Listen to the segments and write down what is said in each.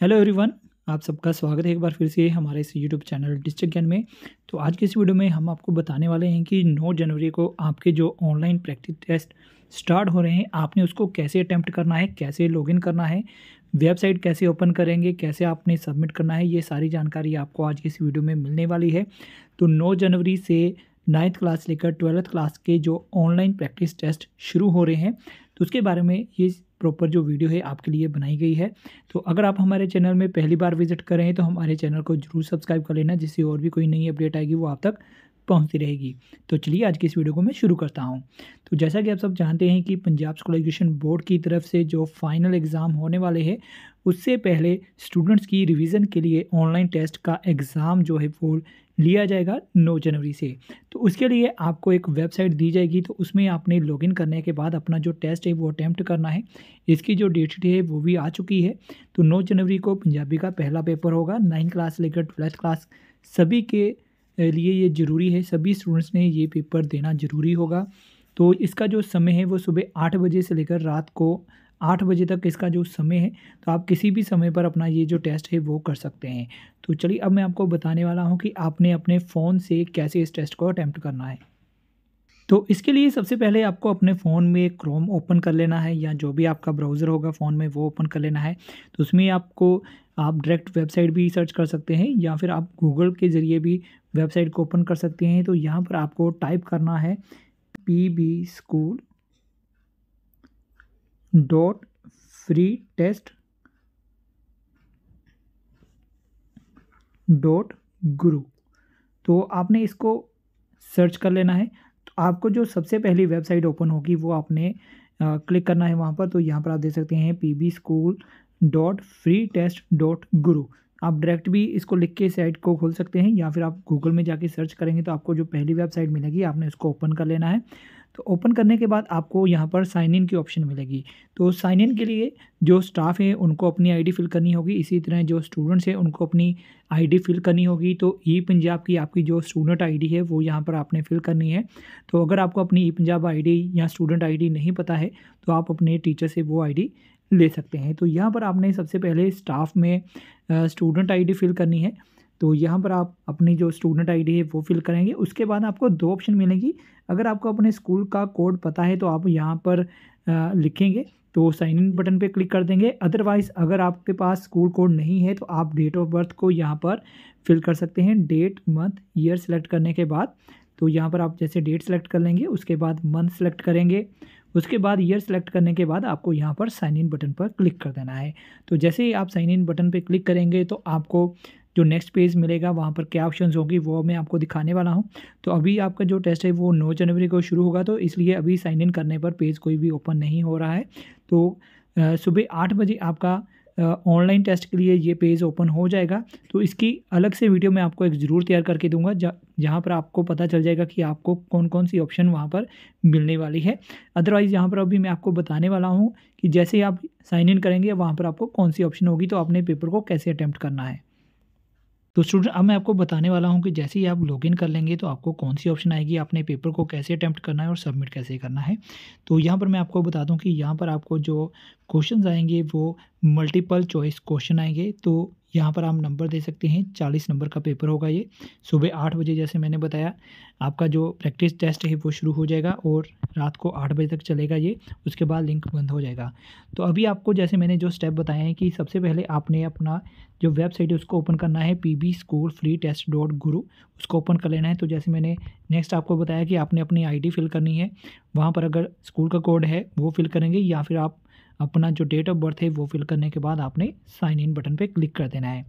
hello everyone आप सबका स्वागत है एक बार फिर से हमारे इस यूट्यूब चैनल डिस्ट्रिक्ट ज्ञान में तो आज के इस वीडियो में हम आपको बताने वाले हैं कि 9 जनवरी को आपके जो ऑनलाइन प्रैक्टिस टेस्ट स्टार्ट हो रहे हैं आपने उसको कैसे अटैम्प्ट करना है कैसे लॉगिन करना है वेबसाइट कैसे ओपन करेंगे कैसे आपने सबमिट करना है ये सारी जानकारी आपको आज की इस वीडियो में मिलने वाली है तो नौ जनवरी से नाइन्थ क्लास लेकर ट्वेल्थ क्लास के जो ऑनलाइन प्रैक्टिस टेस्ट शुरू हो रहे हैं तो उसके बारे में ये प्रॉपर जो वीडियो है आपके लिए बनाई गई है तो अगर आप हमारे चैनल में पहली बार विजिट कर रहे हैं तो हमारे चैनल को जरूर सब्सक्राइब कर लेना जिससे और भी कोई नई अपडेट आएगी वो आप तक पहुंचती रहेगी तो चलिए आज की इस वीडियो को मैं शुरू करता हूं तो जैसा कि आप सब जानते हैं कि पंजाब स्कूल एजुकेशन बोर्ड की तरफ से जो फाइनल एग्ज़ाम होने वाले हैं उससे पहले स्टूडेंट्स की रिवीजन के लिए ऑनलाइन टेस्ट का एग्ज़ाम जो है वो लिया जाएगा नौ जनवरी से तो उसके लिए आपको एक वेबसाइट दी जाएगी तो उसमें आपने लॉगिन करने के बाद अपना जो टेस्ट है वो अटैम्प्ट करना है इसकी जो डेट है वो भी आ चुकी है तो नौ जनवरी को पंजाबी का पहला पेपर होगा नाइन्थ क्लास लेकर ट्वेल्थ क्लास सभी के लिए ये ज़रूरी है सभी स्टूडेंट्स ने ये पेपर देना ज़रूरी होगा तो इसका जो समय है वो सुबह आठ बजे से लेकर रात को आठ बजे तक इसका जो समय है तो आप किसी भी समय पर अपना ये जो टेस्ट है वो कर सकते हैं तो चलिए अब मैं आपको बताने वाला हूँ कि आपने अपने फ़ोन से कैसे इस टेस्ट को अटैम्प्ट करना है तो इसके लिए सबसे पहले आपको अपने फ़ोन में क्रोम ओपन कर लेना है या जो भी आपका ब्राउज़र होगा फ़ोन में वो ओपन कर लेना है तो उसमें आपको आप डायरेक्ट वेबसाइट भी सर्च कर सकते हैं या फिर आप गूगल के ज़रिए भी वेबसाइट को ओपन कर सकते हैं तो यहाँ पर आपको टाइप करना है P B school dot free test dot guru तो आपने इसको सर्च कर लेना है तो आपको जो सबसे पहली वेबसाइट ओपन होगी वो आपने आ, क्लिक करना है वहाँ पर तो यहाँ पर आप देख सकते हैं P B school dot free test dot guru आप डायरेक्ट भी इसको लिख के साइट को खोल सकते हैं या फिर आप गूगल में जाके सर्च करेंगे तो आपको जो पहली वेबसाइट मिलेगी आपने उसको ओपन कर लेना है तो ओपन करने के बाद आपको यहाँ पर साइन इन की ऑप्शन मिलेगी तो साइन इन के लिए जो स्टाफ है उनको अपनी आईडी फिल करनी होगी इसी तरह जो स्टूडेंट्स हैं उनको अपनी आईडी फिल करनी होगी तो ई पंजाब की आपकी जो स्टूडेंट आईडी है वो यहाँ पर आपने फिल करनी है तो अगर आपको अपनी ई पंजाब आईडी या स्टूडेंट आईडी नहीं पता है तो आप अपने टीचर से वो आईडी ले सकते हैं तो यहाँ पर आपने सबसे पहले स्टाफ में स्टूडेंट आईडी फिल करनी है तो यहाँ पर आप अपनी जो स्टूडेंट आईडी है वो फिल करेंगे उसके बाद आपको दो ऑप्शन मिलेंगी अगर आपको अपने स्कूल का कोड पता है तो आप यहाँ पर लिखेंगे तो साइन इन बटन पे क्लिक कर देंगे अदरवाइज़ अगर आपके पास स्कूल कोड नहीं है तो आप डेट ऑफ बर्थ को यहाँ पर फिल कर सकते हैं डेट मंथ ईयर सेलेक्ट करने के बाद तो यहाँ पर आप जैसे डेट सेलेक्ट कर लेंगे उसके बाद मंथ सेलेक्ट करेंगे उसके बाद ईयर सेलेक्ट करने के बाद आपको यहाँ पर साइन इन बटन पर क्लिक कर देना है तो जैसे ही आप साइन इन बटन पर क्लिक करेंगे तो आपको जो नेक्स्ट पेज मिलेगा वहाँ पर क्या ऑप्शन होगी वो मैं आपको दिखाने वाला हूँ तो अभी आपका जो टेस्ट है वो नौ जनवरी को शुरू होगा तो इसलिए अभी साइन इन करने पर पेज कोई भी ओपन नहीं हो रहा है तो सुबह आठ बजे आपका ऑनलाइन टेस्ट के लिए ये पेज ओपन हो जाएगा तो इसकी अलग से वीडियो मैं आपको एक ज़रूर तैयार करके दूंगा जहाँ पर आपको पता चल जाएगा कि आपको कौन कौन सी ऑप्शन वहाँ पर मिलने वाली है अदरवाइज़ यहाँ पर अभी मैं आपको बताने वाला हूँ कि जैसे ही आप साइन इन करेंगे वहाँ पर आपको कौन सी ऑप्शन होगी तो अपने पेपर को कैसे अटैम्प्ट करना है तो स्टूडेंट अब मैं आपको बताने वाला हूँ कि जैसे ही आप लॉगिन कर लेंगे तो आपको कौन सी ऑप्शन आएगी अपने पेपर को कैसे अटैम्प्ट करना है और सबमिट कैसे करना है तो यहाँ पर मैं आपको बता दूँ कि यहाँ पर आपको जो क्वेश्चन आएंगे वो मल्टीपल चॉइस क्वेश्चन आएंगे तो यहाँ पर आप नंबर दे सकते हैं चालीस नंबर का पेपर होगा ये सुबह आठ बजे जैसे मैंने बताया आपका जो प्रैक्टिस टेस्ट है वो शुरू हो जाएगा और रात को आठ बजे तक चलेगा ये उसके बाद लिंक बंद हो जाएगा तो अभी आपको जैसे मैंने जो स्टेप बताए हैं कि सबसे पहले आपने अपना जो वेबसाइट है उसको ओपन करना है P B school free test dot guru उसको ओपन कर लेना है तो जैसे मैंने नेक्स्ट आपको बताया कि आपने अपनी आईडी फिल करनी है वहाँ पर अगर स्कूल का कोड है वो फिल करेंगे या फिर आप अपना जो डेट ऑफ बर्थ है वो फिल करने के बाद आपने साइन इन बटन पर क्लिक कर देना है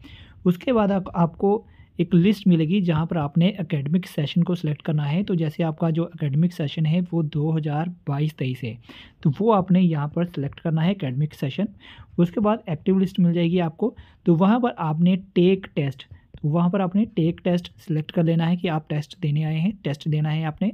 उसके बाद आप, आपको एक लिस्ट मिलेगी जहाँ पर आपने एकेडमिक सेशन को सिलेक्ट करना है तो जैसे आपका जो एकेडमिक सेशन है वो 2022 तेईस है तो वो आपने यहाँ पर सिलेक्ट करना है एकेडमिक सेशन उसके बाद एक्टिव लिस्ट मिल जाएगी आपको तो वहाँ पर आपने टेक टेस्ट तो वहाँ पर आपने टेक टेस्ट सिलेक्ट कर लेना है कि आप टेस्ट देने आए हैं टेस्ट देना है आपने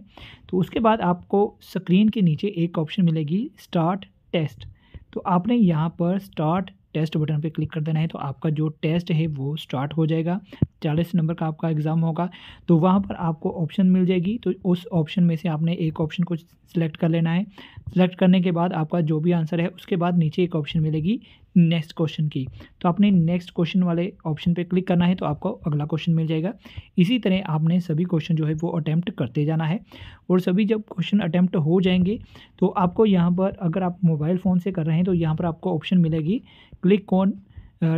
तो उसके बाद आपको स्क्रीन के नीचे एक ऑप्शन मिलेगी स्टार्ट टेस्ट तो आपने यहाँ पर स्टार्ट टेस्ट बटन पे क्लिक कर देना है तो आपका जो टेस्ट है वो स्टार्ट हो जाएगा चालीस नंबर का आपका एग्ज़ाम होगा तो वहाँ पर आपको ऑप्शन मिल जाएगी तो उस ऑप्शन में से आपने एक ऑप्शन को सिलेक्ट कर लेना है सेलेक्ट करने के बाद आपका जो भी आंसर है उसके बाद नीचे एक ऑप्शन मिलेगी नेक्स्ट क्वेश्चन की तो आपने नेक्स्ट क्वेश्चन वाले ऑप्शन पे क्लिक करना है तो आपको अगला क्वेश्चन मिल जाएगा इसी तरह आपने सभी क्वेश्चन जो है वो अटैम्प्ट करते जाना है और सभी जब क्वेश्चन अटैम्प्ट हो जाएंगे तो आपको यहाँ पर अगर आप मोबाइल फ़ोन से कर रहे हैं तो यहाँ पर आपको ऑप्शन मिलेगी क्लिक ऑन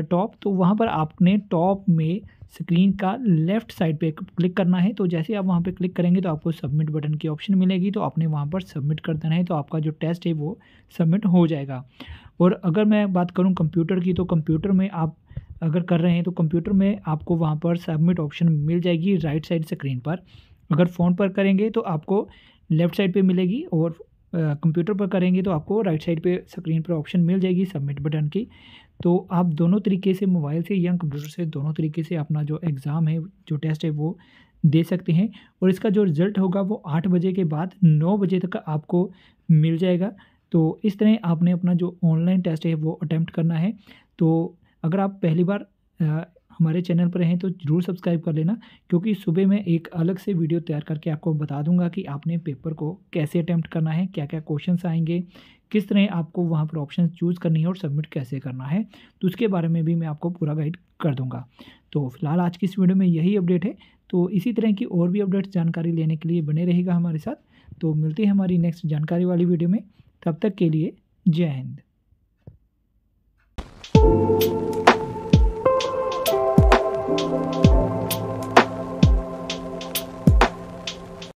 टॉप तो वहाँ पर आपने टॉप में स्क्रीन का लेफ़्ट साइड पे क्लिक करना है तो जैसे आप वहाँ पे क्लिक करेंगे तो आपको सबमिट बटन की ऑप्शन मिलेगी तो आपने वहाँ पर सबमिट कर देना है तो आपका जो टेस्ट है वो सबमिट हो जाएगा और अगर मैं बात करूँ कंप्यूटर की तो कंप्यूटर में आप अगर कर रहे हैं तो कंप्यूटर में आपको वहाँ पर सबमिट ऑप्शन मिल जाएगी राइट साइड स्क्रीन पर अगर फ़ोन पर करेंगे तो आपको लेफ़्ट साइड पर मिलेगी और कंप्यूटर पर करेंगे तो आपको राइट साइड पे स्क्रीन पर ऑप्शन मिल जाएगी सबमिट बटन की तो आप दोनों तरीके से मोबाइल से या कंप्यूटर से दोनों तरीके से अपना जो एग्ज़ाम है जो टेस्ट है वो दे सकते हैं और इसका जो रिज़ल्ट होगा वो आठ बजे के बाद नौ बजे तक आपको मिल जाएगा तो इस तरह आपने अपना जो ऑनलाइन टेस्ट है वो अटैम्प्ट करना है तो अगर आप पहली बार आ, हमारे चैनल पर हैं तो ज़रूर सब्सक्राइब कर लेना क्योंकि सुबह मैं एक अलग से वीडियो तैयार करके आपको बता दूंगा कि आपने पेपर को कैसे अटैम्प्ट करना है क्या क्या क्वेश्चंस आएंगे किस तरह आपको वहाँ पर ऑप्शन चूज़ करनी है और सबमिट कैसे करना है तो उसके बारे में भी मैं आपको पूरा गाइड कर दूँगा तो फिलहाल आज की इस वीडियो में यही अपडेट है तो इसी तरह की और भी अपडेट्स जानकारी लेने के लिए बने रहेगा हमारे साथ तो मिलती है हमारी नेक्स्ट जानकारी वाली वीडियो में तब तक के लिए जय हिंद